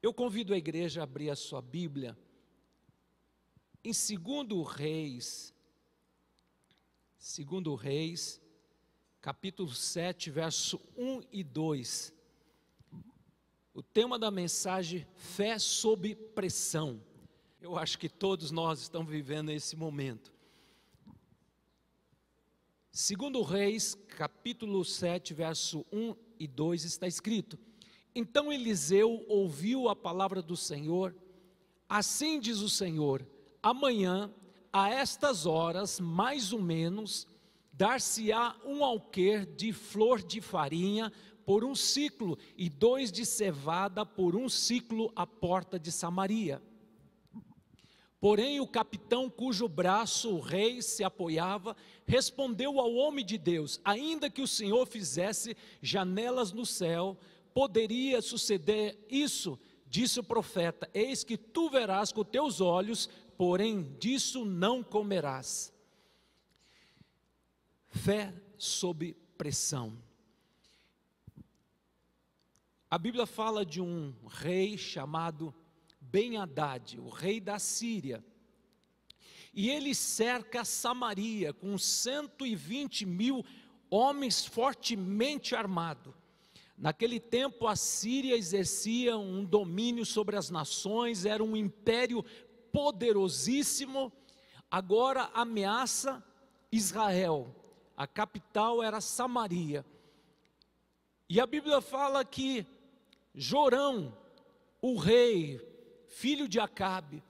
Eu convido a igreja a abrir a sua Bíblia em 2 Reis, 2 Reis, capítulo 7, verso 1 e 2. O tema da mensagem, fé sob pressão. Eu acho que todos nós estamos vivendo esse momento. 2 Reis, capítulo 7, verso 1 e 2 está escrito: então Eliseu ouviu a palavra do Senhor. Assim diz o Senhor: amanhã, a estas horas, mais ou menos, dar-se-á um alquer de flor de farinha por um ciclo, e dois de cevada por um ciclo à porta de Samaria. Porém, o capitão cujo braço o rei se apoiava, respondeu ao homem de Deus: Ainda que o Senhor fizesse janelas no céu, poderia suceder isso, disse o profeta: Eis que tu verás com teus olhos, porém disso não comerás. Fé sob pressão. A Bíblia fala de um rei chamado ben haddad o rei da Síria. E ele cerca Samaria com 120 mil homens fortemente armados. Naquele tempo, a Síria exercia um domínio sobre as nações, era um império poderosíssimo. Agora ameaça Israel, a capital era Samaria. E a Bíblia fala que Jorão, o rei, filho de Acabe,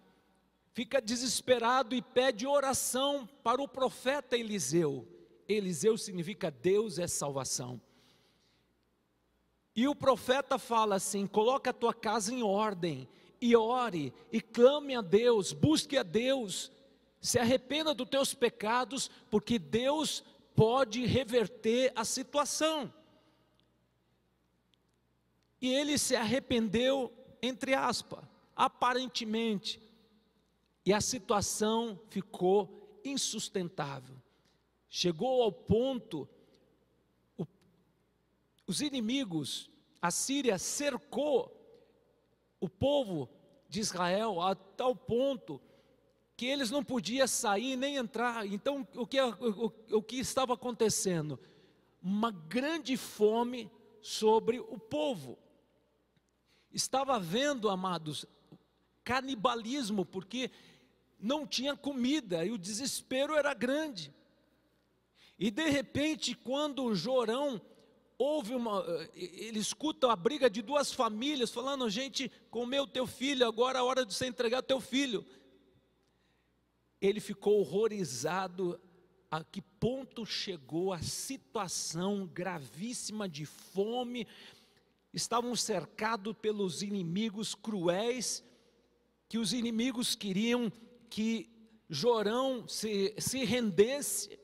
fica desesperado e pede oração para o profeta Eliseu. Eliseu significa Deus é salvação. E o profeta fala assim: coloca a tua casa em ordem, e ore, e clame a Deus, busque a Deus, se arrependa dos teus pecados, porque Deus pode reverter a situação. E ele se arrependeu, entre aspas, aparentemente, e a situação ficou insustentável. Chegou ao ponto os inimigos, a Síria cercou o povo de Israel a tal ponto que eles não podiam sair nem entrar. Então, o que, o, o que estava acontecendo? Uma grande fome sobre o povo. Estava havendo, amados, canibalismo, porque não tinha comida e o desespero era grande. E de repente, quando Jorão houve uma. Eh, Ele escuta a briga de duas famílias falando: gente, comeu teu filho, agora é hora de você entregar teu filho. Ele ficou horrorizado a que ponto chegou a situação gravíssima de fome. Estavam cercados pelos inimigos cruéis, que os inimigos queriam que Jorão se, se rendesse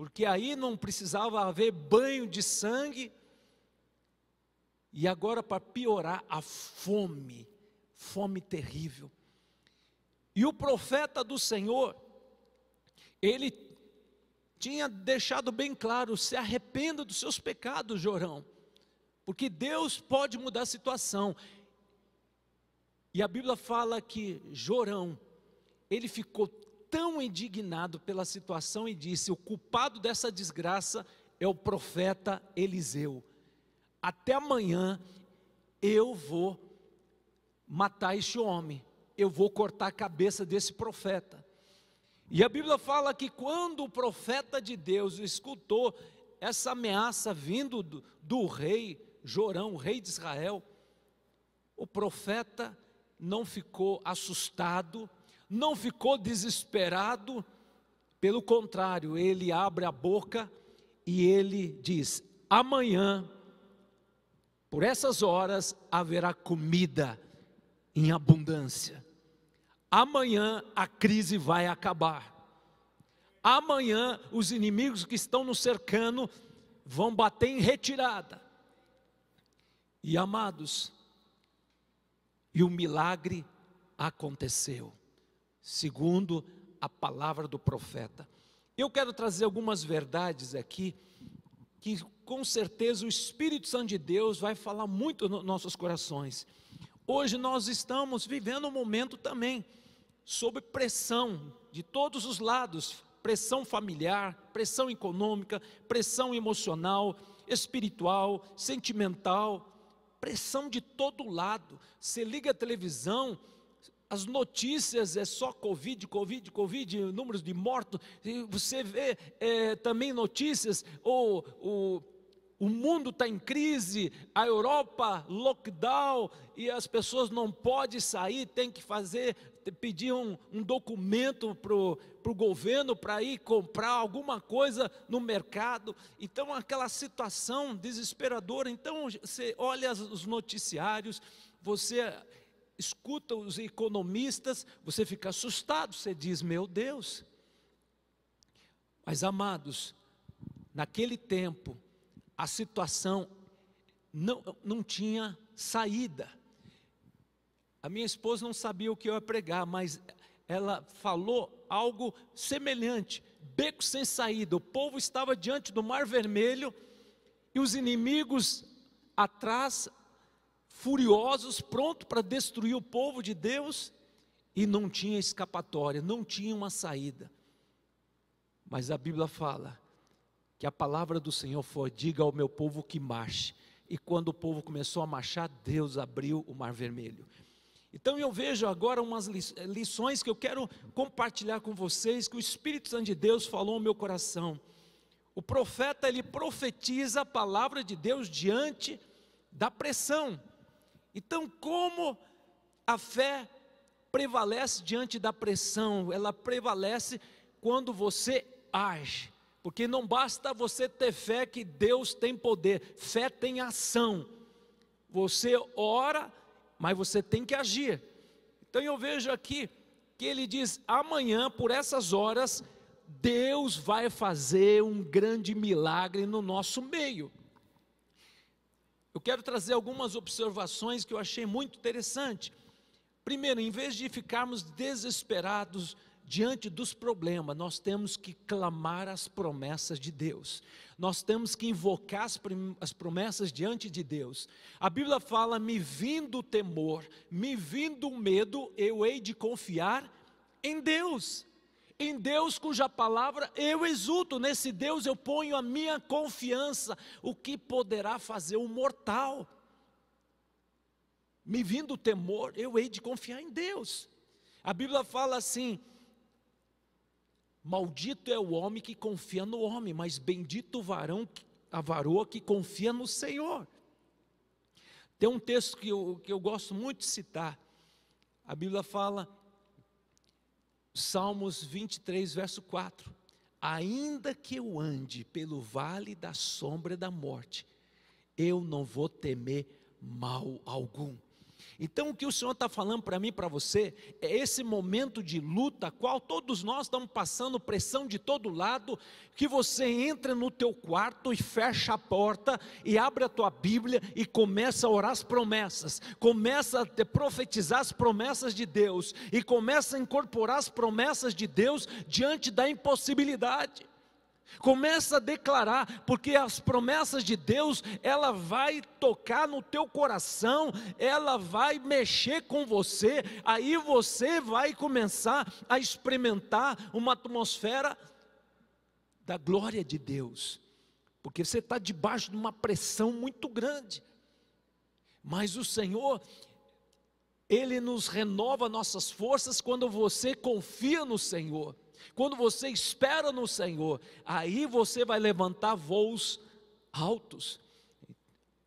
porque aí não precisava haver banho de sangue. E agora, para piorar, a fome, fome terrível. E o profeta do Senhor, ele tinha deixado bem claro: se arrependa dos seus pecados, Jorão, porque Deus pode mudar a situação. E a Bíblia fala que Jorão, ele ficou tão indignado pela situação e disse: O culpado dessa desgraça é o profeta Eliseu. Até amanhã eu vou matar este homem, eu vou cortar a cabeça desse profeta. E a Bíblia fala que quando o profeta de Deus escutou essa ameaça vindo do, do rei Jorão, o rei de Israel, o profeta não ficou assustado, não ficou desesperado, pelo contrário, ele abre a boca e ele diz: amanhã, por essas horas, haverá comida em abundância. Amanhã a crise vai acabar. Amanhã os inimigos que estão nos cercando vão bater em retirada. E amados, e o milagre aconteceu segundo a palavra do profeta. Eu quero trazer algumas verdades aqui que com certeza o Espírito Santo de Deus vai falar muito nos nossos corações. Hoje nós estamos vivendo um momento também sob pressão de todos os lados, pressão familiar, pressão econômica, pressão emocional, espiritual, sentimental, pressão de todo lado. Você liga a televisão, as notícias é só Covid, Covid, Covid, números de mortos. Você vê é, também notícias, ou, o mundo está em crise, a Europa, lockdown, e as pessoas não podem sair, tem que fazer, pedir um, um documento para o governo para ir comprar alguma coisa no mercado. Então, aquela situação desesperadora. Então, você olha os noticiários, você escuta os economistas, você fica assustado, você diz: Meu Deus. Mas amados, naquele tempo, a situação não, não tinha saída. A minha esposa não sabia o que eu ia pregar, mas ela falou algo semelhante: beco sem saída. O povo estava diante do Mar Vermelho e os inimigos atrás furiosos, pronto para destruir o povo de Deus, e não tinha escapatória, não tinha uma saída. Mas a Bíblia fala que a palavra do Senhor foi: diga ao meu povo que marche. E quando o povo começou a marchar, Deus abriu o Mar Vermelho. Então eu vejo agora umas lições que eu quero compartilhar com vocês, que o Espírito Santo de Deus falou no meu coração. O profeta ele profetiza a palavra de Deus diante da pressão. Então, como a fé prevalece diante da pressão, ela prevalece quando você age. Porque não basta você ter fé que Deus tem poder, fé tem ação. Você ora, mas você tem que agir. Então eu vejo aqui que ele diz: amanhã, por essas horas, Deus vai fazer um grande milagre no nosso meio eu quero trazer algumas observações que eu achei muito interessante. Primeiro, em vez de ficarmos desesperados diante dos problemas, nós temos que clamar as promessas de Deus. Nós temos que invocar as, promessas diante de Deus. A Bíblia fala: "Me vindo o temor, me vindo o medo, eu hei de confiar em Deus" em Deus cuja palavra eu exulto, nesse Deus eu ponho a minha confiança, o que poderá fazer o mortal? Me vindo o temor, eu hei de confiar em Deus. A Bíblia fala assim: Maldito é o homem que confia no homem, mas bendito o varão, a varoa que confia no Senhor. Tem um texto que eu, que eu gosto muito de citar. A Bíblia fala: Salmos 23, verso 4. Ainda que eu ande pelo vale da sombra da morte, eu não vou temer mal algum então, o que o Senhor está falando para mim, para você, é esse momento de luta, qual todos nós estamos passando pressão de todo lado, que você entra no teu quarto e fecha a porta e abre a tua Bíblia e começa a orar as promessas, começa a profetizar as promessas de Deus e começa a incorporar as promessas de Deus diante da impossibilidade. Começa a declarar, porque as promessas de Deus, ela vai tocar no teu coração, ela vai mexer com você, aí você vai começar a experimentar uma atmosfera da glória de Deus, porque você está debaixo de uma pressão muito grande. Mas o Senhor, Ele nos renova nossas forças quando você confia no Senhor. Quando você espera no Senhor, aí você vai levantar voos altos.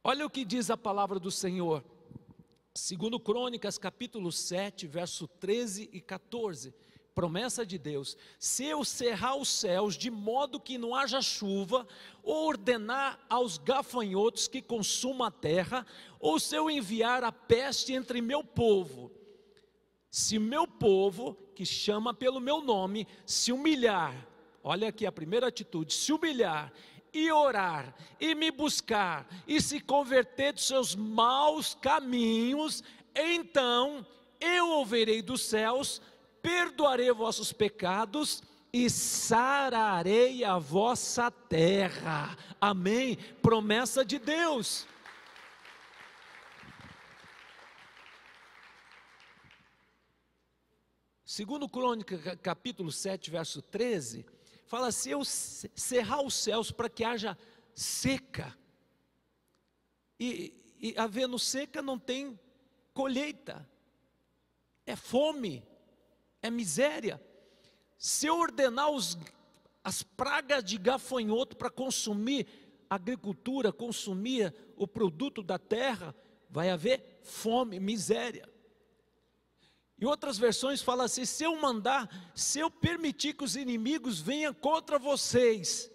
Olha o que diz a palavra do Senhor. Segundo Crônicas, capítulo 7, verso 13 e 14. Promessa de Deus: se eu cerrar os céus de modo que não haja chuva, ou ordenar aos gafanhotos que consumam a terra, ou se eu enviar a peste entre meu povo, se meu povo, que chama pelo meu nome, se humilhar, olha aqui a primeira atitude: se humilhar e orar, e me buscar, e se converter dos seus maus caminhos, então eu ouvirei dos céus, perdoarei vossos pecados e sararei a vossa terra. Amém? Promessa de Deus. Segundo Crônica, capítulo 7, verso 13, fala: se assim, eu cerrar os céus para que haja seca, e, e havendo seca não tem colheita, é fome, é miséria. Se eu ordenar os, as pragas de gafanhoto para consumir a agricultura, consumir o produto da terra, vai haver fome, miséria. Em outras versões fala assim: se eu mandar, se eu permitir que os inimigos venham contra vocês,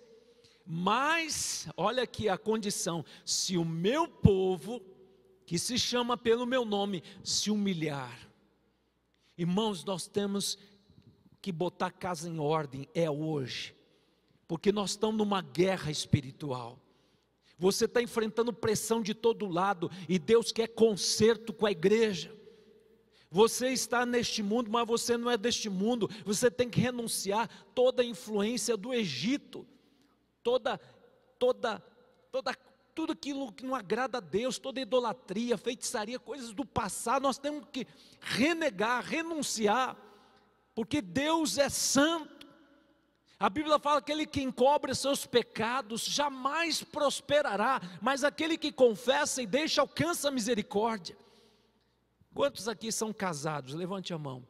mas, olha aqui a condição: se o meu povo, que se chama pelo meu nome, se humilhar. Irmãos, nós temos que botar a casa em ordem, é hoje, porque nós estamos numa guerra espiritual. Você está enfrentando pressão de todo lado e Deus quer conserto com a igreja. Você está neste mundo, mas você não é deste mundo. Você tem que renunciar toda a influência do Egito, toda, toda, toda, tudo aquilo que não agrada a Deus, toda idolatria, feitiçaria, coisas do passado. Nós temos que renegar, renunciar, porque Deus é santo. A Bíblia fala que aquele que encobre seus pecados jamais prosperará, mas aquele que confessa e deixa alcança a misericórdia. Quantos aqui são casados? Levante a mão.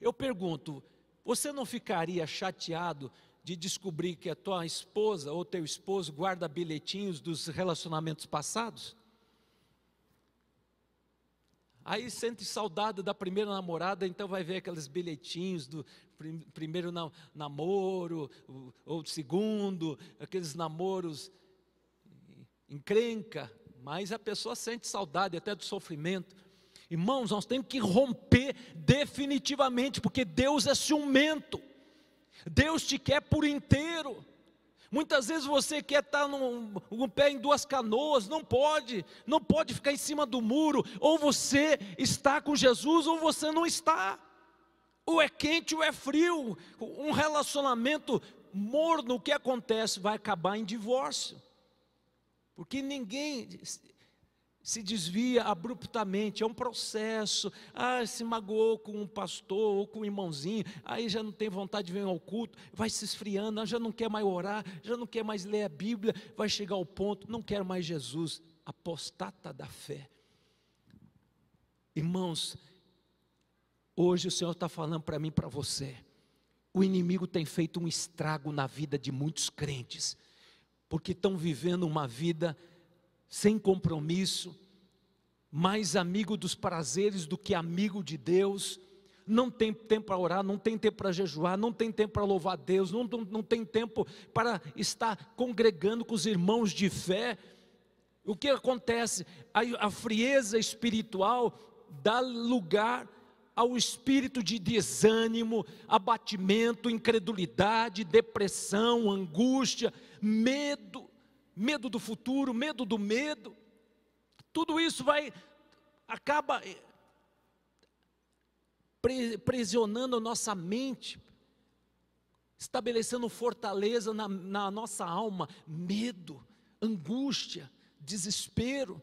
Eu pergunto, você não ficaria chateado de descobrir que a tua esposa ou teu esposo guarda bilhetinhos dos relacionamentos passados? Aí sente saudade da primeira namorada, então vai ver aqueles bilhetinhos do primeiro namoro, ou segundo, aqueles namoros encrenca, mas a pessoa sente saudade até do sofrimento. Irmãos, nós temos que romper definitivamente, porque Deus é ciumento. Deus te quer por inteiro. Muitas vezes você quer estar num, um pé em duas canoas, não pode, não pode ficar em cima do muro. Ou você está com Jesus ou você não está. Ou é quente ou é frio. Um relacionamento morno, o que acontece? Vai acabar em divórcio. Porque ninguém se desvia abruptamente, é um processo. Ah, se magoou com um pastor ou com um irmãozinho, aí já não tem vontade de vir ao culto, vai se esfriando, ah, já não quer mais orar, já não quer mais ler a Bíblia, vai chegar ao ponto, não quer mais Jesus, apostata da fé. Irmãos, hoje o Senhor está falando para mim, para você. O inimigo tem feito um estrago na vida de muitos crentes, porque estão vivendo uma vida sem compromisso, mais amigo dos prazeres do que amigo de Deus, não tem tempo para orar, não tem tempo para jejuar, não tem tempo para louvar Deus, não, não, não tem tempo para estar congregando com os irmãos de fé. O que acontece? A, a frieza espiritual dá lugar ao espírito de desânimo, abatimento, incredulidade, depressão, angústia, medo medo do futuro, medo do medo. Tudo isso vai acaba eh, presionando a nossa mente, estabelecendo fortaleza na, na nossa alma, medo, angústia, desespero.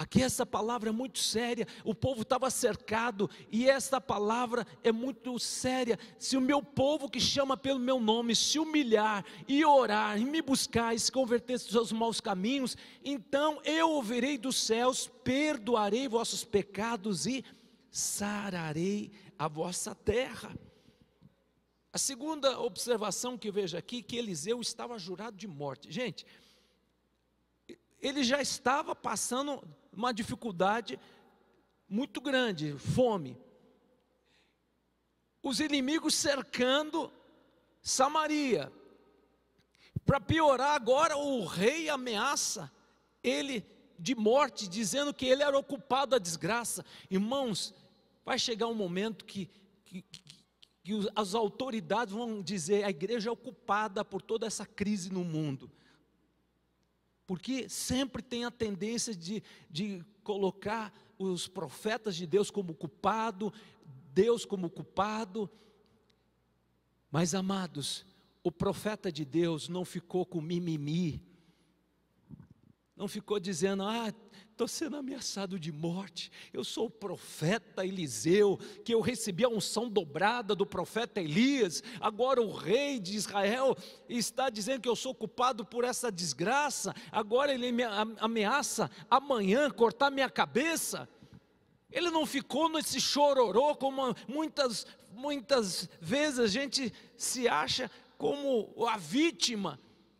Aqui essa palavra é muito séria. O povo estava cercado e essa palavra é muito séria. Se o meu povo que chama pelo meu nome se humilhar e orar e me buscar e se converter dos seus maus caminhos, então eu ouvirei dos céus, perdoarei vossos pecados e sararei a vossa terra. A segunda observação que vejo aqui é que Eliseu estava jurado de morte. Gente, ele já estava passando uma dificuldade muito grande, fome. Os inimigos cercando Samaria. Para piorar, agora o rei ameaça ele de morte, dizendo que ele era ocupado da desgraça. Irmãos, vai chegar um momento que, que, que as autoridades vão dizer: a igreja é ocupada por toda essa crise no mundo. Porque sempre tem a tendência de, de colocar os profetas de Deus como culpado, Deus como culpado. Mas amados, o profeta de Deus não ficou com mimimi, não ficou dizendo, ah, estou sendo ameaçado de morte. Eu sou o profeta Eliseu, que eu recebi a unção dobrada do profeta Elias. Agora o rei de Israel está dizendo que eu sou culpado por essa desgraça. Agora ele me ameaça amanhã cortar minha cabeça. Ele não ficou nesse chororô como muitas muitas vezes a gente se acha como a vítima.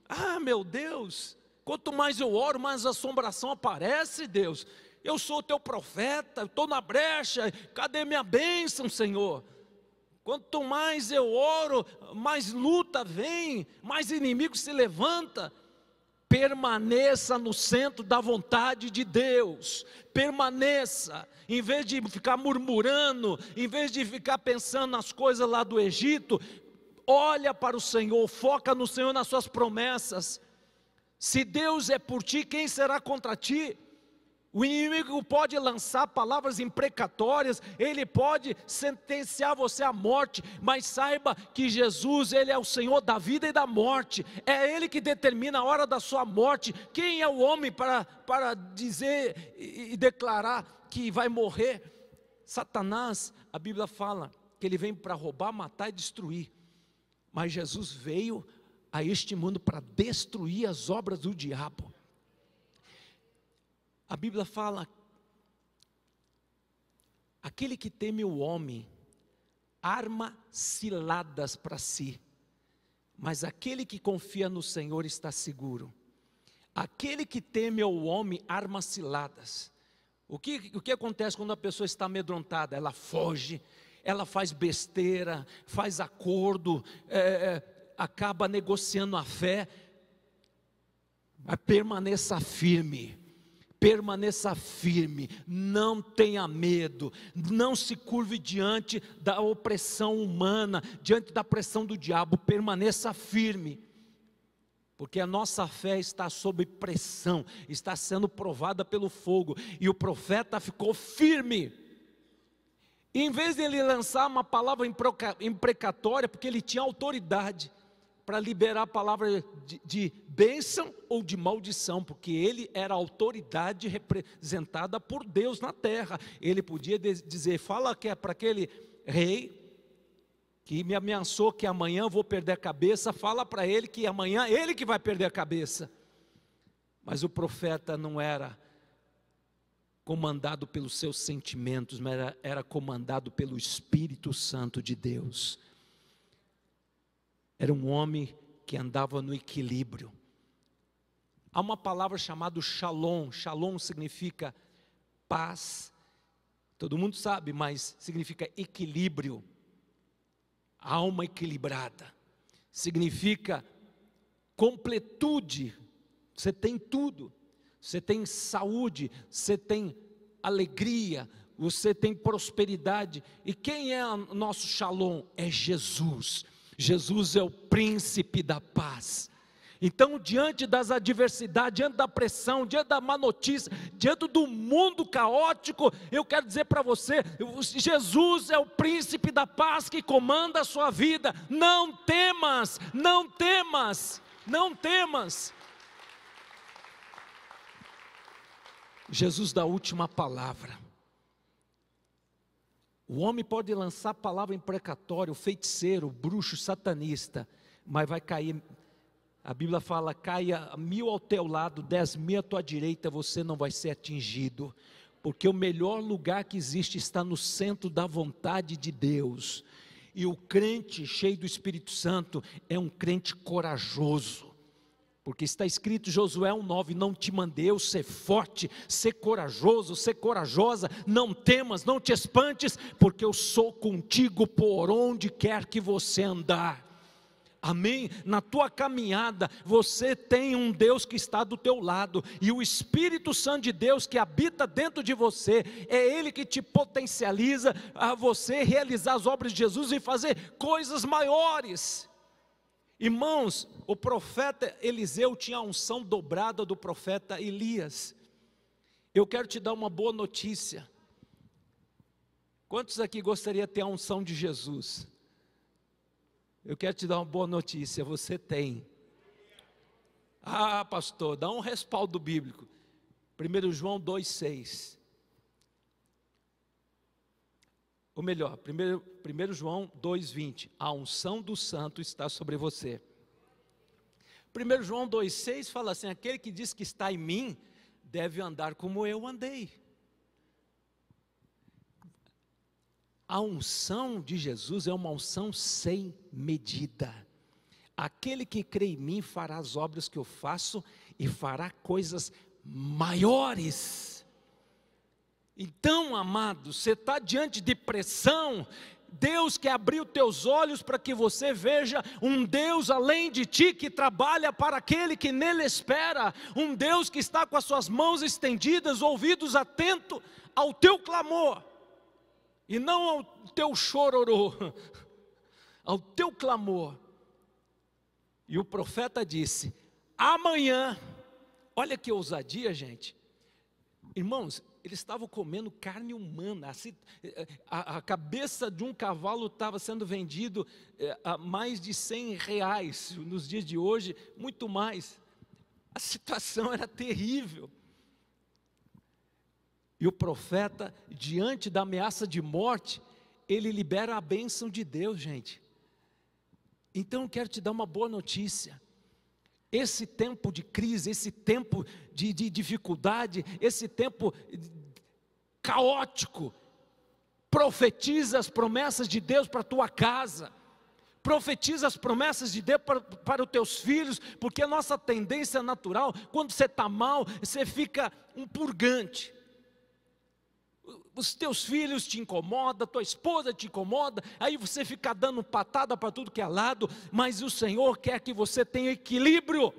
Ah, meu Deus, Quanto mais eu oro, mais assombração aparece, Deus. Eu sou o teu profeta, eu estou na brecha, cadê minha bênção, Senhor? Quanto mais eu oro, mais luta vem, mais inimigo se levanta. Permaneça no centro da vontade de Deus, permaneça, em vez de ficar murmurando, em vez de ficar pensando nas coisas lá do Egito, olha para o Senhor, foca no Senhor, nas suas promessas. Se Deus é por ti, quem será contra ti? O inimigo pode lançar palavras imprecatórias, ele pode sentenciar você à morte, mas saiba que Jesus, ele é o Senhor da vida e da morte. É ele que determina a hora da sua morte. Quem é o homem para para dizer e, e declarar que vai morrer? Satanás, a Bíblia fala que ele vem para roubar, matar e destruir. Mas Jesus veio a este mundo para destruir as obras do diabo. A Bíblia fala: aquele que teme o homem arma ciladas para si, mas aquele que confia no Senhor está seguro. Aquele que teme ao homem arma ciladas. O que, o que acontece quando a pessoa está amedrontada? Ela foge, ela faz besteira, faz acordo, é, é acaba negociando a fé, mas permaneça firme. Permaneça firme, não tenha medo, não se curve diante da opressão humana, diante da pressão do diabo, permaneça firme porque a nossa fé está sob pressão, está sendo provada pelo fogo, e o profeta ficou firme. em vez de ele lançar uma palavra imprecatória, porque ele tinha autoridade, para liberar a palavra de, de bênção ou de maldição, porque ele era a autoridade representada por Deus na terra. Ele podia dizer: fala que é para aquele rei que me ameaçou que amanhã vou perder a cabeça, fala para ele que amanhã ele que vai perder a cabeça. Mas o profeta não era comandado pelos seus sentimentos, mas era, era comandado pelo Espírito Santo de Deus. Era um homem que andava no equilíbrio. Há uma palavra chamada shalom. Shalom significa paz. Todo mundo sabe, mas significa equilíbrio. Alma equilibrada. Significa completude. Você tem tudo. Você tem saúde, você tem alegria, você tem prosperidade. E quem é o nosso Shalom? É Jesus. Jesus é o príncipe da paz. Então, diante das adversidades, diante da pressão, diante da má notícia, diante do mundo caótico, eu quero dizer para você: Jesus é o príncipe da paz que comanda a sua vida. Não temas, não temas, não temas. Jesus dá última palavra. O homem pode lançar palavra imprecatória, feiticeiro, bruxo, satanista, mas vai cair. A Bíblia fala: caia mil ao teu lado, dez mil à tua direita, você não vai ser atingido, porque o melhor lugar que existe está no centro da vontade de Deus. E o crente cheio do Espírito Santo é um crente corajoso porque está escrito Josué 1,9: Não te mandei eu ser forte, ser corajoso, ser corajosa, não temas, não te espantes, porque eu sou contigo por onde quer que você andar. Amém? Na tua caminhada, você tem um Deus que está do teu lado, e o Espírito Santo de Deus que habita dentro de você, é Ele que te potencializa a você realizar as obras de Jesus e fazer coisas maiores. Irmãos, o profeta Eliseu tinha a unção dobrada do profeta Elias. Eu quero te dar uma boa notícia. Quantos aqui gostaria de ter a unção de Jesus? Eu quero te dar uma boa notícia, você tem. Ah, pastor, dá um respaldo bíblico. 1 João 2,6. ou melhor, 1, João 2,20, a unção do santo está sobre você. 1 João 2,6 fala assim: aquele que diz que está em mim deve andar como eu andei. A unção de Jesus é uma unção sem medida. Aquele que crê em mim fará as obras que eu faço e fará coisas maiores então, amado, você está diante de pressão. Deus quer abrir os teus olhos para que você veja um Deus além de ti que trabalha para aquele que nele espera, um Deus que está com as suas mãos estendidas, ouvidos atento ao teu clamor e não ao teu chororô, ao teu clamor. E o profeta disse: Amanhã, olha que ousadia, gente. Irmãos, eles estavam comendo carne humana. Eh, a, cabeça de um cavalo estava sendo vendido eh, a mais de 100 reais nos dias de hoje, muito mais. A situação era terrível. E o profeta, diante da ameaça de morte, ele libera a bênção de Deus, gente. Então eu quero te dar uma boa notícia. Esse tempo de crise, esse tempo de, de dificuldade, esse tempo caótico. Profetiza as promessas de Deus para a tua casa. Profetiza as promessas de Deus para, para os teus filhos, porque a nossa tendência natural, quando você está mal, você fica um purgante os teus filhos te incomodam, tua esposa te incomoda, aí você fica dando patada para tudo que é lado, mas o Senhor quer que você tenha equilíbrio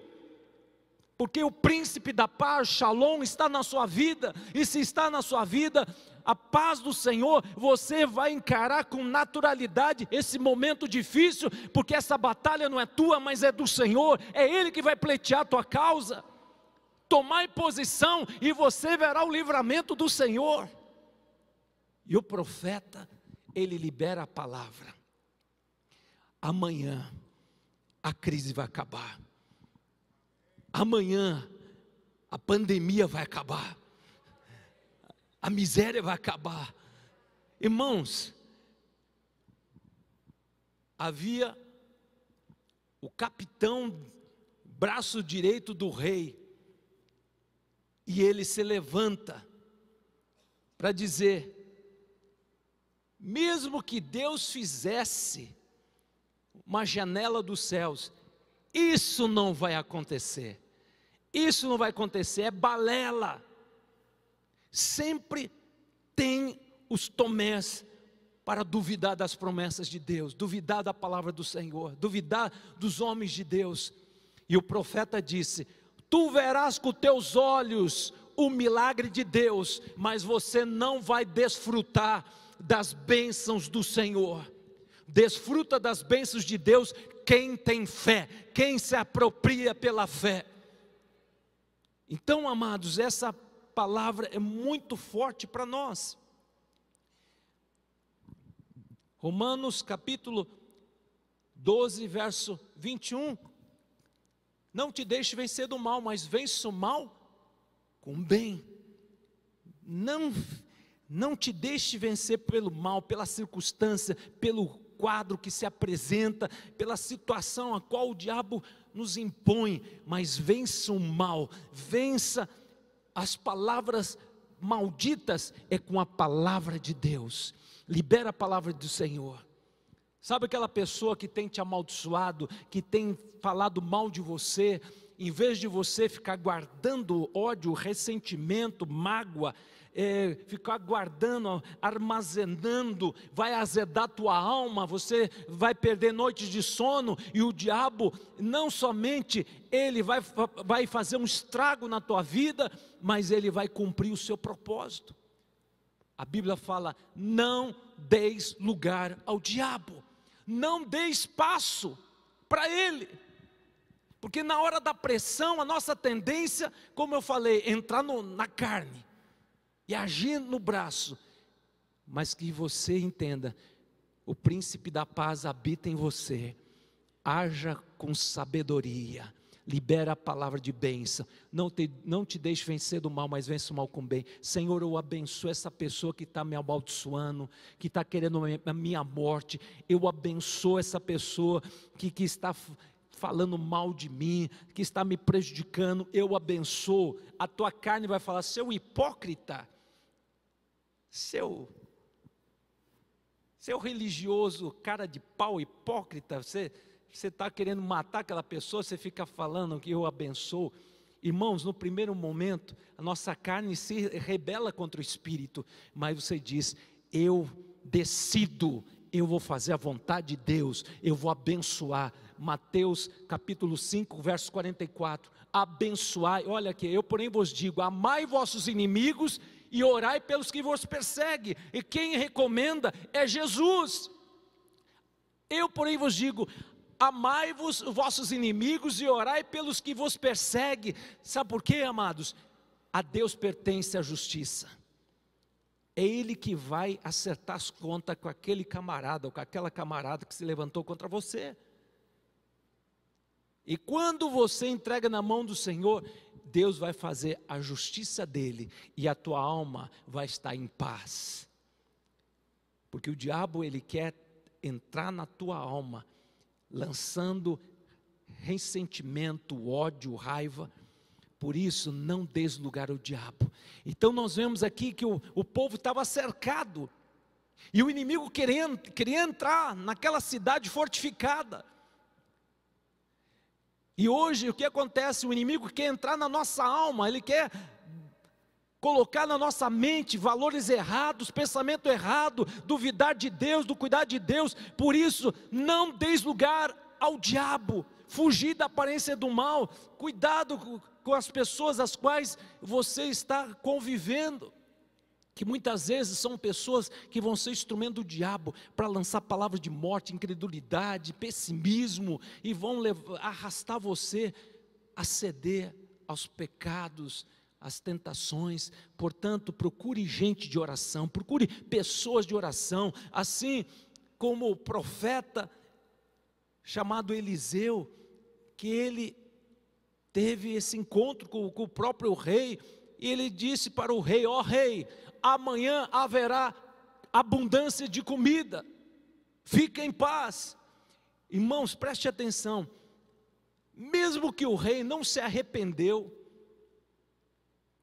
porque o príncipe da paz, Shalom, está na sua vida, e se está na sua vida, a paz do Senhor, você vai encarar com naturalidade esse momento difícil, porque essa batalha não é tua, mas é do Senhor, é Ele que vai pleitear a tua causa. Tomai posição e você verá o livramento do Senhor. E o profeta, ele libera a palavra. Amanhã a crise vai acabar amanhã a pandemia vai acabar, a miséria vai acabar. Irmãos, havia o capitão, braço direito do rei, e ele se levanta para dizer: mesmo que Deus fizesse uma janela dos céus, isso não vai acontecer. Isso não vai acontecer, é balela. Sempre tem os tomés para duvidar das promessas de Deus, duvidar da palavra do Senhor, duvidar dos homens de Deus. E o profeta disse: Tu verás com teus olhos o milagre de Deus, mas você não vai desfrutar das bênçãos do Senhor. Desfruta das bênçãos de Deus quem tem fé, quem se apropria pela fé. Então, amados, essa palavra é muito forte para nós. Romanos capítulo 12, verso 21. Não te deixe vencer do mal, mas vence o mal com bem. Não, não te deixe vencer pelo mal, pela circunstância, pelo quadro que se apresenta, pela situação a qual o diabo nos impõe, mas vença o mal, vença as palavras malditas é com a palavra de Deus. Libera a palavra do Senhor. Sabe aquela pessoa que tem te amaldiçoado, que tem falado mal de você, em vez de você ficar guardando ódio, ressentimento, mágoa, é, ficar guardando, armazenando, vai azedar tua alma, você vai perder noites de sono e o diabo não somente ele vai, vai fazer um estrago na tua vida, mas ele vai cumprir o seu propósito. A Bíblia fala: não deis lugar ao diabo, não dê espaço para ele. Porque na hora da pressão, a nossa tendência, como eu falei, é entrar no, na carne e agindo no braço, mas que você entenda: o príncipe da paz habita em você. Haja com sabedoria, libera a palavra de bênção, não te, não te deixe vencer do mal, mas vence o mal com bem. Senhor, eu abençoo essa pessoa que está me amaldiçoando, que está querendo a minha morte. Eu abençoo essa pessoa que, que está falando mal de mim, que está me prejudicando, eu abençoo. A tua carne vai falar, seu hipócrita, seu seu religioso, cara de pau, hipócrita, você está querendo matar aquela pessoa, você fica falando que eu abençoo. Irmãos, no primeiro momento, a nossa carne se rebela contra o espírito, mas você diz: eu decido, eu vou fazer a vontade de Deus, eu vou abençoar. Mateus capítulo 5, verso 44. Abençoai, olha aqui, eu porém vos digo: amai vossos inimigos e orai pelos que vos perseguem. E quem recomenda é Jesus. Eu, porém, vos digo: amai-vos vossos inimigos e orai pelos que vos perseguem. Sabe por quê, amados? A Deus pertence a justiça. É Ele que vai acertar as contas com aquele camarada ou com aquela camarada que se levantou contra você. E quando você entrega na mão do Senhor, Deus vai fazer a justiça dele e a tua alma vai estar em paz. Porque o diabo ele quer entrar na tua alma lançando ressentimento, ódio, raiva. Por isso, não des lugar ao diabo. Então, nós vemos aqui que o, o povo estava cercado, e o inimigo queria, queria entrar naquela cidade fortificada. E hoje o que acontece? O inimigo quer entrar na nossa alma, ele quer colocar na nossa mente valores errados, pensamento errado, duvidar de Deus, do cuidar de Deus. Por isso, não deis lugar ao diabo, fugir da aparência do mal, cuidado com as pessoas as quais você está convivendo que muitas vezes são pessoas que vão ser instrumento do diabo para lançar palavras de morte, incredulidade, pessimismo e vão levar, arrastar você a ceder aos pecados, às tentações. Portanto, procure gente de oração, procure pessoas de oração, assim como o profeta chamado Eliseu, que ele teve esse encontro com, com o próprio rei, e ele disse para o rei: Ó oh, rei, amanhã haverá abundância de comida. Fica em paz. Irmãos, preste atenção. Mesmo que o rei não se arrependeu,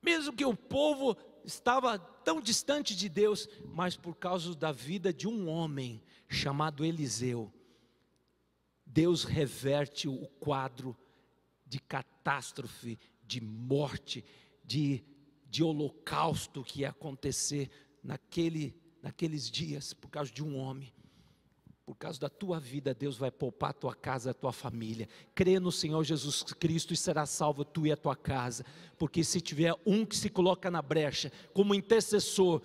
mesmo que o povo estava tão distante de Deus, mas por causa da vida de um homem chamado Eliseu, Deus reverte o quadro de catástrofe, de morte, de de holocausto que ia acontecer naquele, naqueles dias, por causa de um homem. Por causa da tua vida, Deus vai poupar a tua casa, a tua família. Crê no Senhor Jesus Cristo e será salvo tu e a tua casa. Porque se tiver um que se coloca na brecha como intercessor,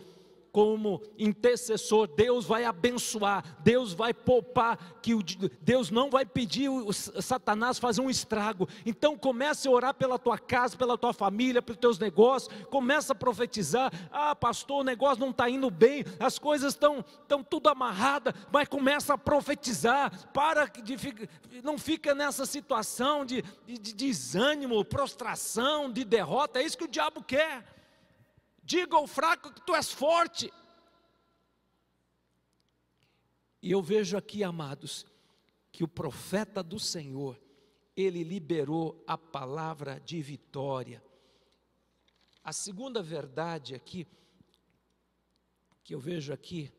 como intercessor, Deus vai abençoar, Deus vai poupar, que o, Deus não vai pedir o, Satanás fazer um estrago. Então comece a orar pela tua casa, pela tua família, pelos teus negócios, começa a profetizar. Ah, pastor, o negócio não está indo bem, as coisas estão estão tudo amarrada, mas começa a profetizar. Para que não fica nessa situação de, de, de desânimo, prostração, de derrota. É isso que o diabo quer. Diga ao fraco que tu és forte. E eu vejo aqui, amados, que o profeta do Senhor, ele liberou a palavra de vitória. A segunda verdade aqui, que eu vejo aqui,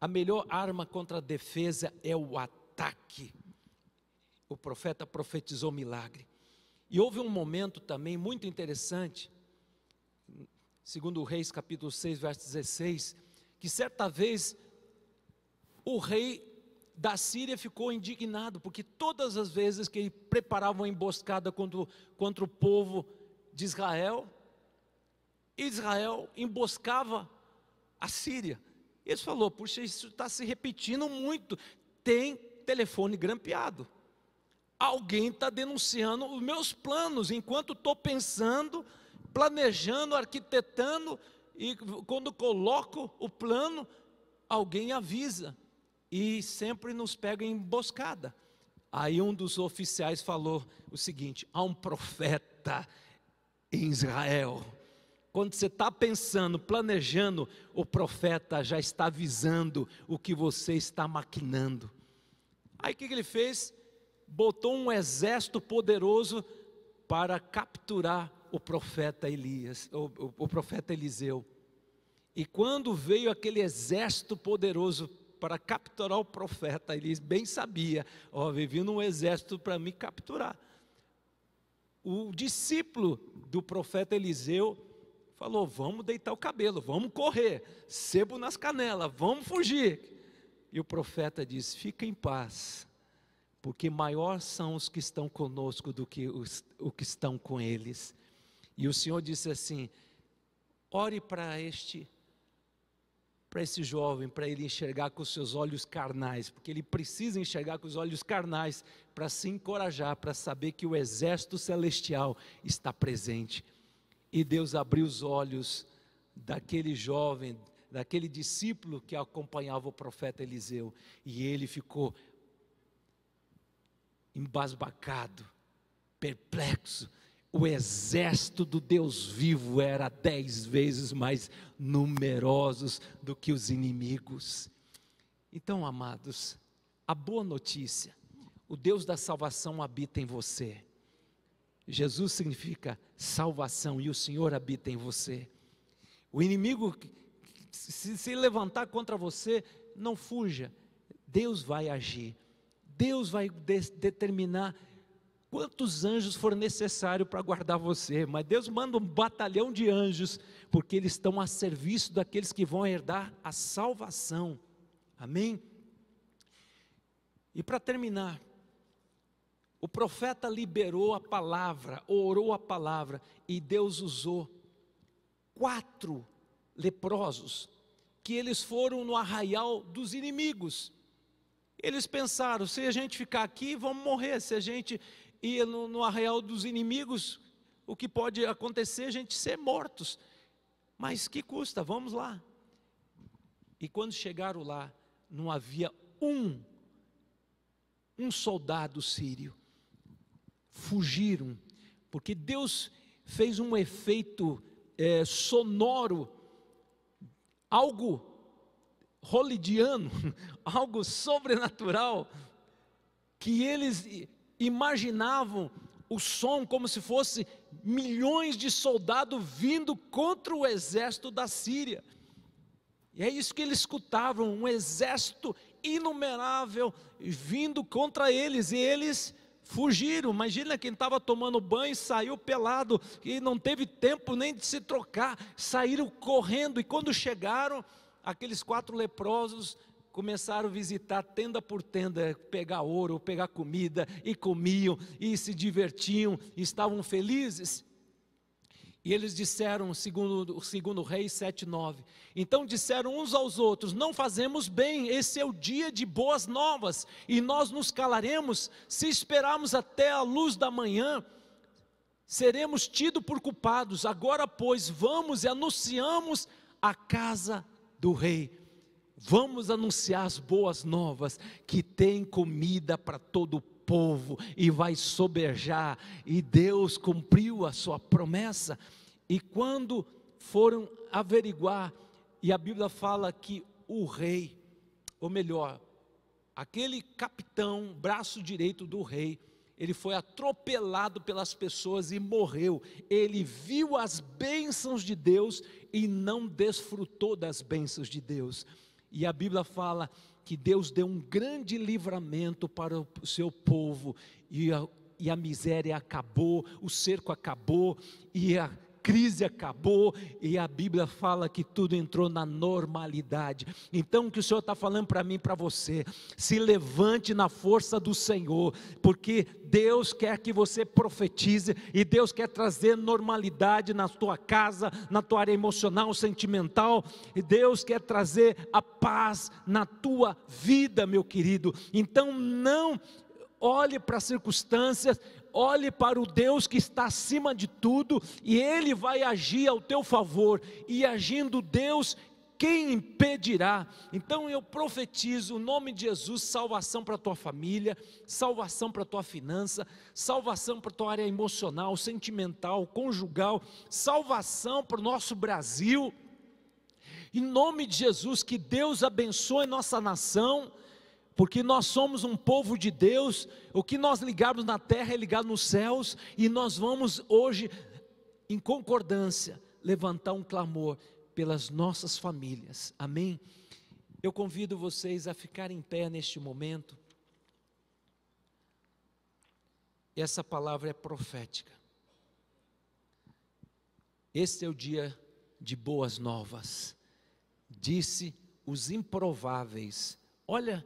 a melhor arma contra a defesa é o ataque. O profeta profetizou milagre. E houve um momento também muito interessante segundo Reis capítulo 6, verso 16, que certa vez o rei da Síria ficou indignado, porque todas as vezes que ele preparava uma emboscada contra, contra o povo de Israel, Israel emboscava a Síria. Ele falou: puxa, isso está se repetindo muito. Tem telefone grampeado. Alguém está denunciando os meus planos, enquanto estou pensando planejando, arquitetando, e quando coloco o plano, alguém avisa e sempre nos pega em emboscada. Aí um dos oficiais falou o seguinte: há um profeta em Israel. Quando você está pensando, planejando, o profeta já está avisando o que você está maquinando. Aí o que, que ele fez? Botou um exército poderoso para capturar o profeta Elias, o, o, o profeta Eliseu. E quando veio aquele exército poderoso para capturar o profeta, ele bem sabia, ó, vindo um exército para me capturar. O discípulo do profeta Eliseu falou: "Vamos deitar o cabelo, vamos correr, sebo nas canelas, vamos fugir". E o profeta disse "Fica em paz, porque maior são os que estão conosco do que os o que estão com eles". E o Senhor disse assim: ore para este para esse jovem, para ele enxergar com os seus olhos carnais, porque ele precisa enxergar com os olhos carnais para se encorajar, para saber que o exército celestial está presente. E Deus abriu os olhos daquele jovem, daquele discípulo que acompanhava o profeta Eliseu, e ele ficou embasbacado, perplexo, o exército do Deus vivo era dez vezes mais numerosos do que os inimigos. Então, amados, a boa notícia: o Deus da salvação habita em você. Jesus significa salvação e o Senhor habita em você. O inimigo se, se levantar contra você, não fuja. Deus vai agir. Deus vai de, determinar quantos anjos for necessário para guardar você, mas Deus manda um batalhão de anjos, porque eles estão a serviço daqueles que vão herdar a salvação. Amém? E para terminar, o profeta liberou a palavra, orou a palavra, e Deus usou quatro leprosos, que eles foram no arraial dos inimigos. Eles pensaram: se a gente ficar aqui, vamos morrer. Se a gente ia no, no dos inimigos, o que pode acontecer a gente ser mortos. Mas que custa, vamos lá. E quando chegaram lá, não havia um, um soldado sírio. Fugiram, porque Deus fez um efeito é, sonoro, algo holidiano, algo sobrenatural, que eles imaginavam o som como se fosse milhões de soldados vindo contra o exército da Síria. E é isso que eles escutavam: um exército inumerável vindo contra eles, e eles fugiram. Imagina quem estava tomando banho, saiu pelado, e não teve tempo nem de se trocar, saíram correndo, e quando chegaram, aqueles quatro leprosos começaram a visitar tenda por tenda, pegar ouro, pegar comida, e comiam, e se divertiam, e estavam felizes. E eles disseram, segundo, o segundo Reis 7,9: Então disseram uns aos outros: Não fazemos bem, esse é o dia de boas novas, e nós nos calaremos, se esperarmos até a luz da manhã, seremos tidos por culpados. Agora, pois, vamos e anunciamos a casa do rei. Vamos anunciar as boas novas que tem comida para todo o povo e vai sobejar. E Deus cumpriu a sua promessa. E quando foram averiguar, e a Bíblia fala que o rei, ou melhor, aquele capitão, braço direito do rei, ele foi atropelado pelas pessoas e morreu. Ele viu as bênçãos de Deus e não desfrutou das bênçãos de Deus. E a Bíblia fala que Deus deu um grande livramento para o seu povo, e a, e a miséria acabou, o cerco acabou, e a crise acabou e a Bíblia fala que tudo entrou na normalidade. Então, o que o Senhor está falando para mim, para você, se levante na força do Senhor, porque Deus quer que você profetize e Deus quer trazer normalidade na tua casa, na tua área emocional, sentimental, e Deus quer trazer a paz na tua vida, meu querido. Então não olhe para as circunstâncias olhe para o Deus que está acima de tudo e ele vai agir ao teu favor, e agindo Deus, quem impedirá? Então eu profetizo o nome de Jesus, salvação para a tua família, salvação para a tua finança, salvação para a tua área emocional, sentimental, conjugal, salvação para o nosso Brasil. Em nome de Jesus, que Deus abençoe nossa nação porque nós somos um povo de Deus, o que nós ligarmos na terra é ligado nos céus, e nós vamos hoje, em concordância, levantar um clamor pelas nossas famílias, amém? Eu convido vocês a ficar em pé neste momento. Essa palavra é profética. Este é o dia de boas novas, disse os improváveis. Olha,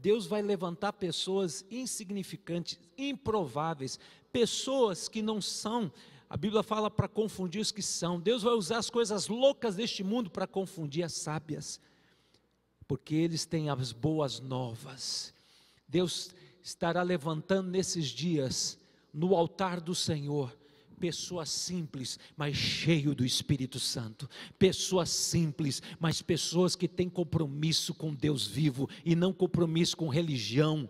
Deus vai levantar pessoas insignificantes, improváveis, pessoas que não são. A Bíblia fala para confundir os que são. Deus vai usar as coisas loucas deste mundo para confundir as sábias, porque eles têm as boas novas. Deus estará levantando nesses dias, no altar do Senhor, pessoa simples, mas cheio do Espírito Santo, pessoas simples, mas pessoas que têm compromisso com Deus vivo e não compromisso com religião,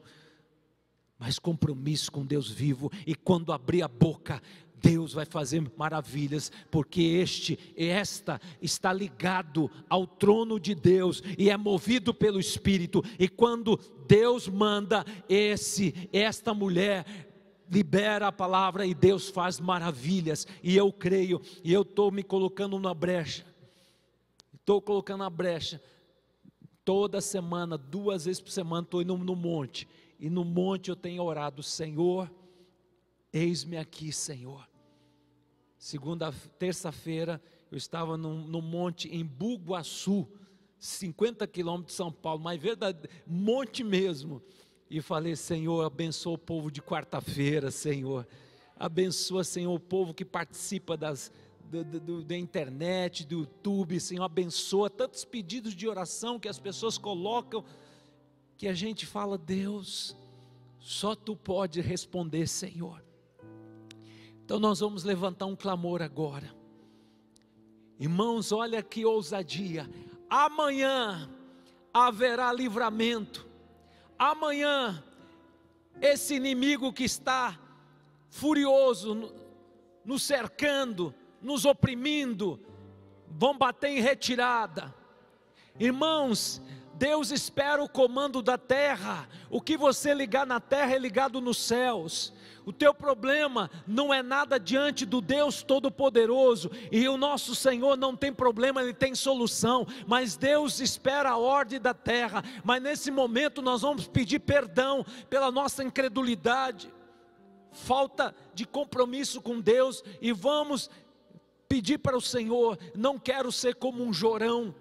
mas compromisso com Deus vivo, e quando abrir a boca, Deus vai fazer maravilhas, porque este, esta está ligado ao trono de Deus e é movido pelo Espírito. E quando Deus manda esse, esta mulher libera a palavra e Deus faz maravilhas, e eu creio, e eu estou me colocando na brecha, estou colocando na brecha, toda semana, duas vezes por semana, estou indo no monte, e no monte eu tenho orado, Senhor, eis-me aqui, Senhor. Segunda, terça-feira, eu estava no, no monte em Buguaçu, 50 quilômetros de São Paulo, mas verdade, monte mesmo e falei: Senhor, abençoa o povo de quarta-feira, Senhor. Abençoa, Senhor, o povo que participa das, do, do, da internet, do YouTube, Senhor. Abençoa tantos pedidos de oração que as pessoas colocam, que a gente fala: Deus, só tu pode responder, Senhor. Então nós vamos levantar um clamor agora. Irmãos, olha que ousadia. Amanhã haverá livramento amanhã esse inimigo que está furioso, nos cercando, nos oprimindo, vão bater em retirada. Irmãos, Deus espera o comando da terra. O que você ligar na terra é ligado nos céus. O teu problema não é nada diante do Deus Todo-Poderoso, e o nosso Senhor não tem problema, ele tem solução, mas Deus espera a ordem da terra. Mas nesse momento nós vamos pedir perdão pela nossa incredulidade, falta de compromisso com Deus, e vamos pedir para o Senhor: não quero ser como um jorão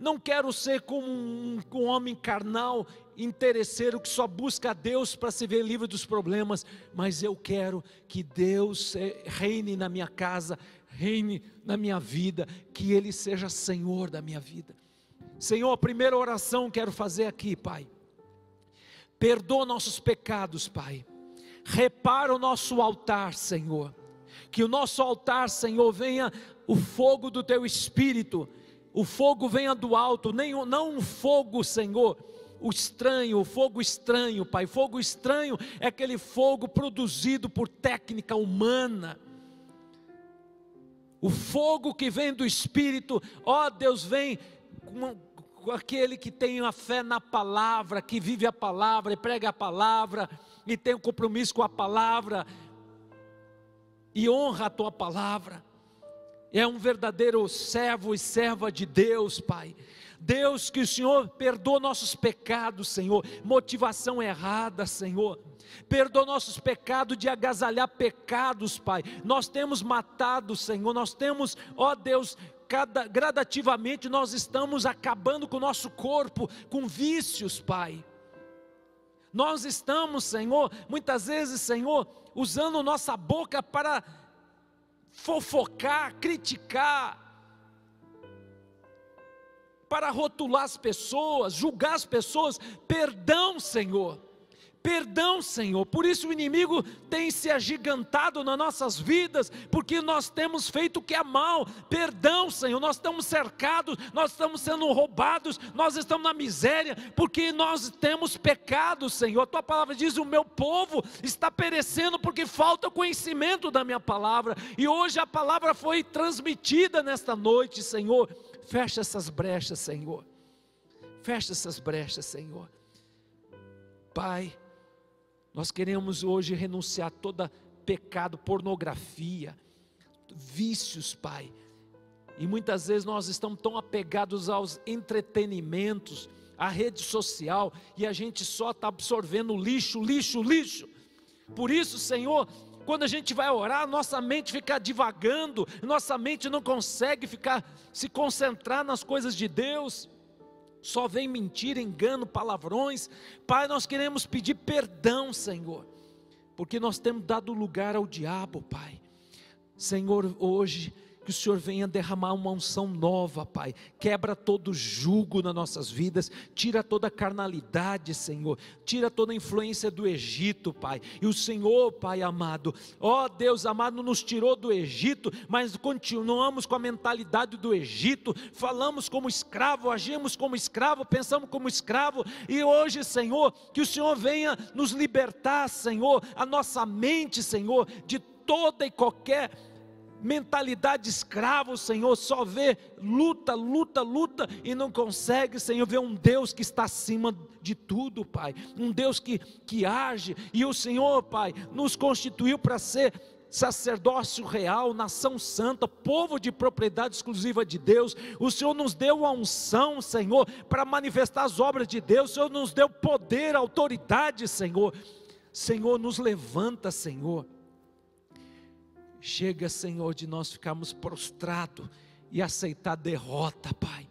não quero ser como um, um homem carnal, interesseiro, que só busca a Deus para se ver livre dos problemas, mas eu quero que Deus eh, reine na minha casa, reine na minha vida, que Ele seja Senhor da minha vida. Senhor, a primeira oração quero fazer aqui, Pai. Perdoa nossos pecados, Pai. Repara o nosso altar, Senhor. Que o nosso altar, Senhor, venha o fogo do teu espírito o fogo venha do alto, nem, não um fogo, Senhor, o estranho, o fogo estranho, Pai. Fogo estranho é aquele fogo produzido por técnica humana. O fogo que vem do Espírito, ó Deus, vem com, com aquele que tem a fé na palavra, que vive a palavra e prega a palavra, e tem um compromisso com a palavra, e honra a tua palavra é um verdadeiro servo e serva de Deus, Pai. Deus, que o Senhor perdoa nossos pecados, Senhor, motivação errada, Senhor. Perdoa nossos pecados de agasalhar pecados, Pai. Nós temos matado, Senhor, nós temos, ó Deus, cada, gradativamente nós estamos acabando com o nosso corpo, com vícios, Pai. Nós estamos, Senhor, muitas vezes, Senhor, usando nossa boca para fofocar, criticar, para rotular as pessoas, julgar as pessoas. Perdão, Senhor. Perdão, Senhor. Por isso o inimigo tem se agigantado nas nossas vidas, porque nós temos feito o que é mal. Perdão, Senhor. Nós estamos cercados, nós estamos sendo roubados, nós estamos na miséria, porque nós temos pecado, Senhor. A tua palavra diz: "O meu povo está perecendo porque falta conhecimento da minha palavra". E hoje a palavra foi transmitida nesta noite, Senhor. Fecha essas brechas, Senhor. Fecha essas brechas, Senhor. Pai, nós queremos hoje renunciar a toda pecado, pornografia, vícios, Pai. E muitas vezes nós estamos tão apegados aos entretenimentos, à rede social, e a gente só está absorvendo lixo, lixo, lixo. Por isso, Senhor, quando a gente vai orar, nossa mente fica divagando, nossa mente não consegue ficar se concentrar nas coisas de Deus. Só vem mentira, engano, palavrões. Pai, nós queremos pedir perdão, Senhor, porque nós temos dado lugar ao diabo, Pai. Senhor, hoje que o Senhor venha derramar uma unção nova, Pai. Quebra todo jugo nas nossas vidas, tira toda carnalidade, Senhor. Tira toda a influência do Egito, Pai. E o Senhor, Pai amado, ó Deus amado, nos tirou do Egito, mas continuamos com a mentalidade do Egito, falamos como escravo, agimos como escravo, pensamos como escravo. E hoje, Senhor, que o Senhor venha nos libertar, Senhor, a nossa mente, Senhor, de toda e qualquer mentalidade de escravo, Senhor, só vê luta, luta, luta e não consegue, Senhor, ver um Deus que está acima de tudo, Pai, um Deus que, que age, e o Senhor, Pai, nos constituiu para ser sacerdócio real, nação santa, povo de propriedade exclusiva de Deus. O Senhor nos deu a unção, Senhor, para manifestar as obras de Deus. O Senhor nos deu poder, autoridade, Senhor. Senhor, nos levanta, Senhor Chega, Senhor, de nós ficarmos prostrados e aceitar derrota, Pai.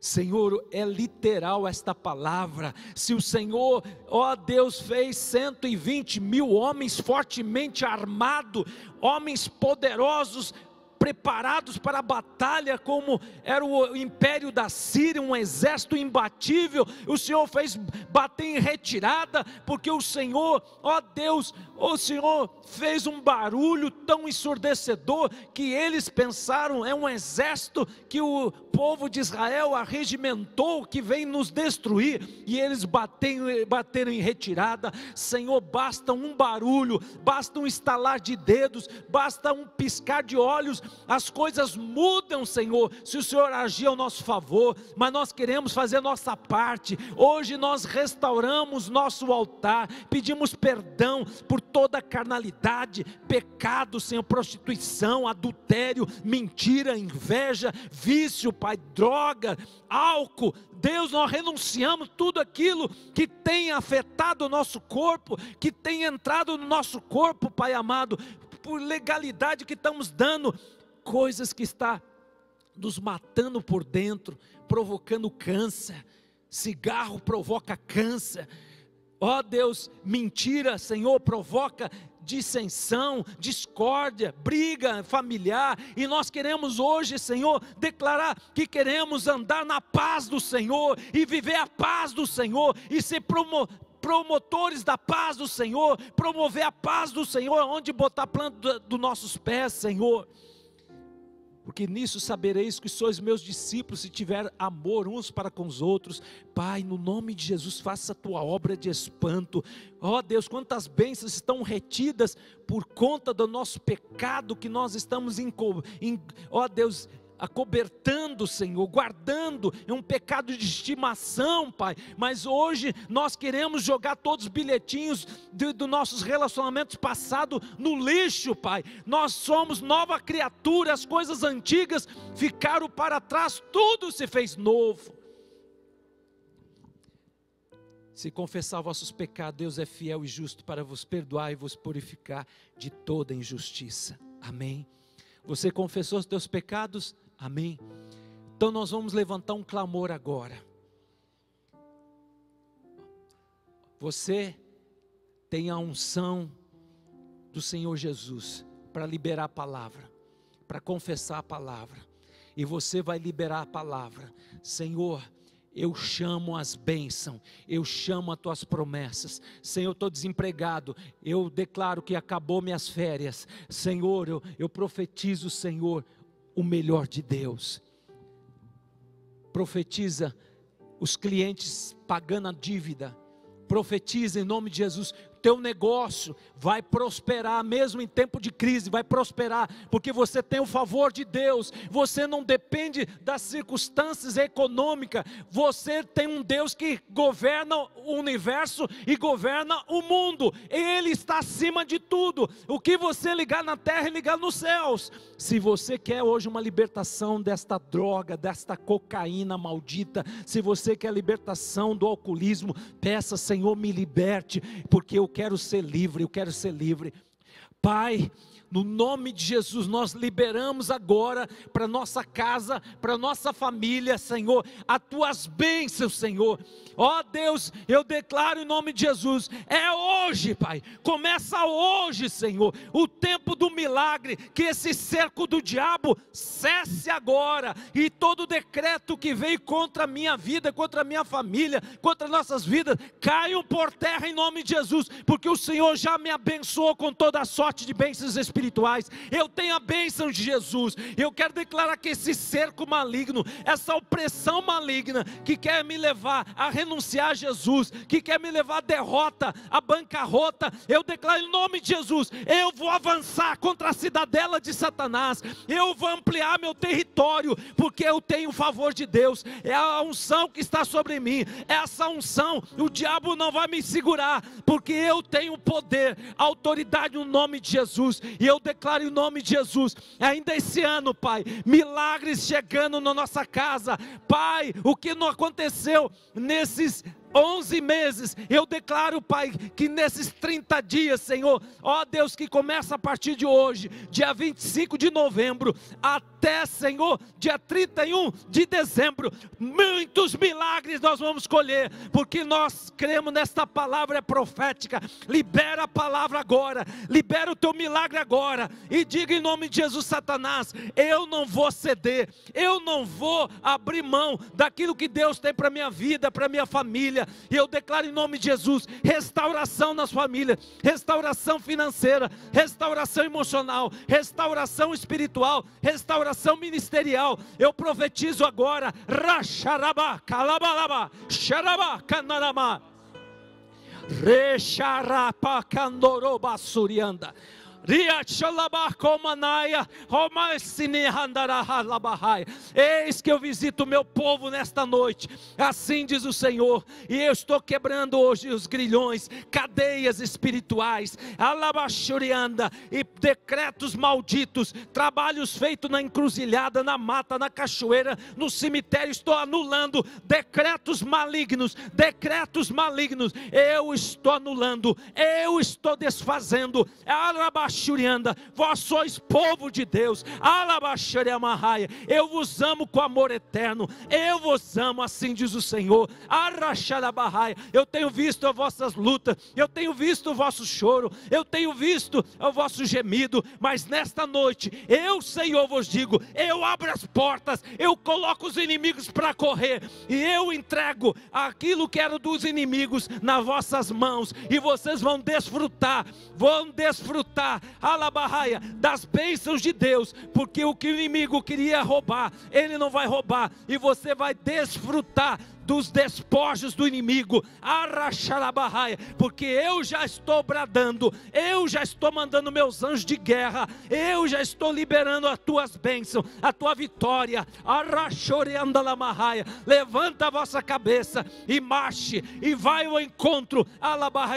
Senhor, é literal esta palavra. Se o Senhor, ó Deus, fez 120 mil homens fortemente armados, homens poderosos, preparados para a batalha, como era o império da Síria, um exército imbatível. O Senhor fez bater em retirada, porque o Senhor, ó Deus, o Senhor fez um barulho tão ensurdecedor que eles pensaram é um exército que o povo de Israel arregimentou que vem nos destruir e eles bateram, bateram em retirada. Senhor, basta um barulho, basta um estalar de dedos, basta um piscar de olhos, as coisas mudam, Senhor, se o Senhor agir ao nosso favor, mas nós queremos fazer nossa parte. Hoje nós restauramos nosso altar, pedimos perdão por toda carnalidade, pecado, Senhor, prostituição, adultério, mentira, inveja, vício, Pai, droga, álcool. Deus, nós renunciamos tudo aquilo que tem afetado o nosso corpo, que tem entrado no nosso corpo, Pai amado, por legalidade que estamos dando, coisas que está nos matando por dentro, provocando câncer. Cigarro provoca câncer Ó oh Deus, mentira, Senhor, provoca dissensão, discórdia, briga familiar, e nós queremos hoje, Senhor, declarar que queremos andar na paz do Senhor e viver a paz do Senhor e ser promo promotores da paz do Senhor, promover a paz do Senhor, onde botar a planta dos nossos pés, Senhor. Porque nisso sabereis que sois meus discípulos, se tiver amor uns para com os outros. Pai, no nome de Jesus, faça a tua obra de espanto. Ó oh, Deus, quantas bênçãos estão retidas por conta do nosso pecado que nós estamos, em ó oh, Deus, acobertando, Senhor, guardando, é um pecado de estimação, Pai. Mas hoje nós queremos jogar todos os bilhetinhos dos do nossos relacionamentos passados no lixo, Pai. Nós somos nova criatura, as coisas antigas ficaram para trás, tudo se fez novo. Se confessar vossos pecados, Deus é fiel e justo para vos perdoar e vos purificar de toda injustiça. Amém. Você confessou os teus pecados? Amém? Então nós vamos levantar um clamor agora. Você tem a unção do Senhor Jesus para liberar a palavra, para confessar a palavra. E você vai liberar a palavra. Senhor, eu chamo as bênçãos, eu chamo as tuas promessas. Senhor, eu estou desempregado, eu declaro que acabou minhas férias. Senhor, eu, eu profetizo, Senhor, o melhor de Deus. Profetiza os clientes pagando a dívida. Profetiza em nome de Jesus teu negócio vai prosperar, mesmo em tempo de crise, vai prosperar, porque você tem o favor de Deus, você não depende das circunstâncias econômicas, você tem um Deus que governa o universo e governa o mundo, Ele está acima de tudo, o que você ligar na terra e ligar nos céus. Se você quer hoje uma libertação desta droga, desta cocaína maldita, se você quer libertação do alcoolismo, peça, Senhor, me liberte, porque eu quero ser livre, eu quero ser livre. Pai, no nome de Jesus, nós liberamos agora para nossa casa, para nossa família, Senhor, as tuas bênçãos, Senhor. Ó oh, Deus, eu declaro em nome de Jesus, é hoje, Pai. Começa hoje, Senhor, o tempo do milagre, que esse cerco do diabo cesse agora e todo decreto que veio contra a minha vida, contra a minha família, contra nossas vidas, caiam por terra em nome de Jesus, porque o Senhor já me abençoou com toda a sorte de bênçãos espirituais espirituais. Eu tenho a bênção de Jesus. Eu quero declarar que esse cerco maligno, essa opressão maligna que quer me levar a renunciar a Jesus, que quer me levar à derrota, à bancarrota, eu declaro em nome de Jesus: eu vou avançar contra a cidadela de Satanás, eu vou ampliar meu território, porque eu tenho o favor de Deus, é a unção que está sobre mim, essa unção, o diabo não vai me segurar, porque eu tenho poder, autoridade no nome de Jesus, e eu eu declaro em nome de Jesus, ainda esse ano, Pai, milagres chegando na nossa casa, Pai, o que não aconteceu nesses 11 meses, eu declaro, Pai, que nesses 30 dias, Senhor, ó Deus, que começa a partir de hoje, dia 25 de novembro, até, Senhor, dia 31 de dezembro, muitos milagres nós vamos colher, porque nós cremos nesta palavra profética. Libera a palavra agora, libera o teu milagre agora, e diga em nome de Jesus, Satanás: eu não vou ceder, eu não vou abrir mão daquilo que Deus tem para minha vida, para minha família família. E eu declaro em nome de Jesus: restauração sua família, restauração financeira, restauração emocional, restauração espiritual, restauração ministerial. Eu profetizo agora: racharabá, calabalabá, xarabá, canarabá. Recharapa candoroba surianda. Eis que eu visito o meu povo nesta noite, assim diz o Senhor, e eu estou quebrando hoje os grilhões, cadeias espirituais, e decretos malditos, trabalhos feitos na encruzilhada, na mata, na cachoeira, no cemitério, estou anulando decretos malignos, decretos malignos, eu estou anulando, eu estou desfazendo, Churianda, vós sois povo de Deus, alabaxuriamarraia, eu vos amo com amor eterno, eu vos amo, assim diz o Senhor, arraxalabarraia, eu tenho visto as vossas lutas, eu tenho visto o vosso choro, eu tenho visto o vosso gemido, mas nesta noite, eu Senhor vos digo, eu abro as portas, eu coloco os inimigos para correr, e eu entrego aquilo que era dos inimigos nas vossas mãos, e vocês vão desfrutar, vão desfrutar alabarraia, das bênçãos de Deus, porque o que o inimigo queria roubar, ele não vai roubar, e você vai desfrutar dos despojos do inimigo, Aracharabahai, porque eu já estou bradando, eu já estou mandando meus anjos de guerra, eu já estou liberando as tuas bênçãos, a tua vitória, levanta a vossa cabeça e marche, e vai ao encontro,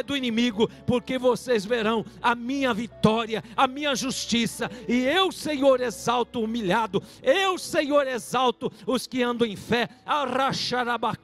do inimigo, porque vocês verão a minha vitória, a minha justiça, e eu, Senhor, exalto o humilhado, eu, Senhor, exalto os que andam em fé, Aracharabahai,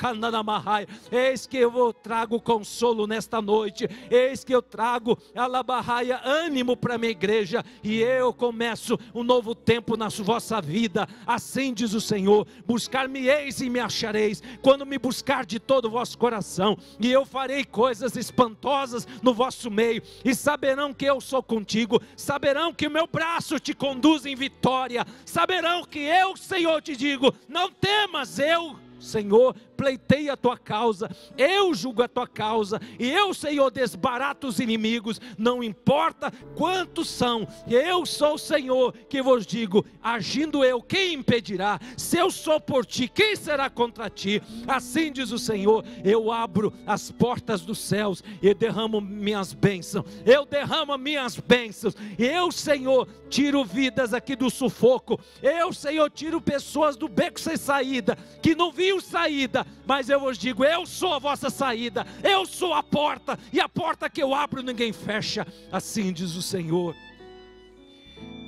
Eis que eu trago consolo nesta noite. Eis que eu trago alabarraia ânimo para minha igreja e eu começo um novo tempo na vossa vida. Assim diz o Senhor: buscar-me eis e me achareis quando me buscar de todo o vosso coração, e eu farei coisas espantosas no vosso meio, e saberão que eu sou contigo, saberão que o meu braço te conduz em vitória, saberão que eu, Senhor, te digo: não temas, eu, Senhor, pleitei a tua causa, eu julgo a tua causa, e eu, Senhor, desbarato os inimigos, não importa quantos são, eu sou o Senhor que vos digo: agindo eu, quem impedirá? Se eu sou por ti, quem será contra ti? Assim diz o Senhor: eu abro as portas dos céus e derramo minhas bênçãos, eu derramo minhas bênçãos, eu, Senhor, tiro vidas aqui do sufoco, eu, Senhor, tiro pessoas do beco sem saída, que não viu saída, mas eu vos digo: eu sou a vossa saída, eu sou a porta, e a porta que eu abro ninguém fecha. Assim diz o Senhor.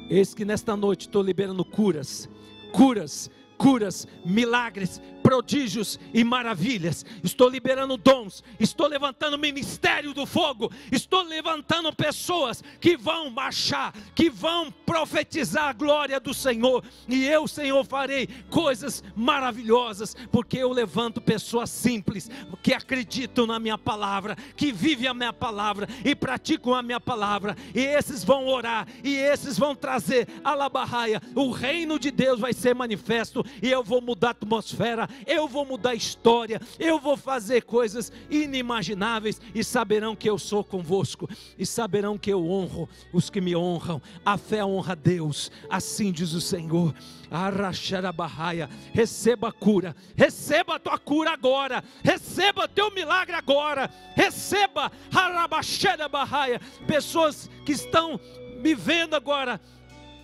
Eis que nesta noite estou liberando curas, curas, curas, milagres, prodígios e maravilhas, estou liberando dons, estou levantando ministério do fogo, estou levantando pessoas que vão marchar, que vão profetizar a glória do Senhor, e eu, Senhor, farei coisas maravilhosas, porque eu levanto pessoas simples, que acreditam na minha palavra, que vivem a minha palavra e praticam a minha palavra, e esses vão orar, e esses vão trazer alabarraia, o reino de Deus vai ser manifesto, e eu vou mudar a atmosfera eu vou mudar a história, eu vou fazer coisas inimagináveis e saberão que eu sou convosco e saberão que eu honro os que me honram. A fé honra a Deus, assim diz o Senhor. barraia. receba a cura, receba a tua cura agora, receba teu milagre agora, receba barraia. pessoas que estão me vendo agora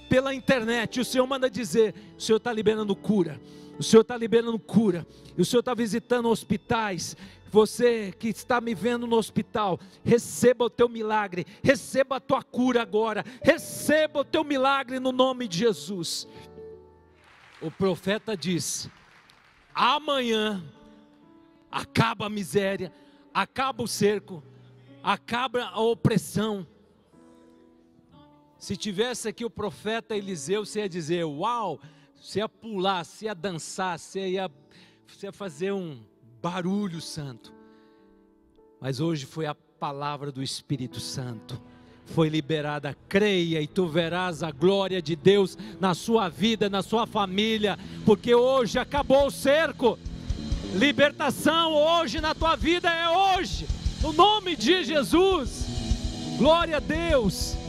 pela internet, o Senhor manda dizer: o Senhor está liberando cura. O Senhor está liberando cura. O Senhor está visitando hospitais. Você que está me vendo no hospital, receba o teu milagre, receba a tua cura agora, receba o teu milagre no nome de Jesus. O profeta diz: amanhã acaba a miséria, acaba o cerco, acaba a opressão. Se tivesse aqui o profeta Eliseu, você ia dizer: Uau, se ia pular, se ia dançar, se ia, se ia fazer um barulho santo. Mas hoje foi a palavra do Espírito Santo. Foi liberada, creia e tu verás a glória de Deus na sua vida, na sua família, porque hoje acabou o cerco. Libertação hoje na tua vida é hoje, no nome de Jesus. Glória a Deus.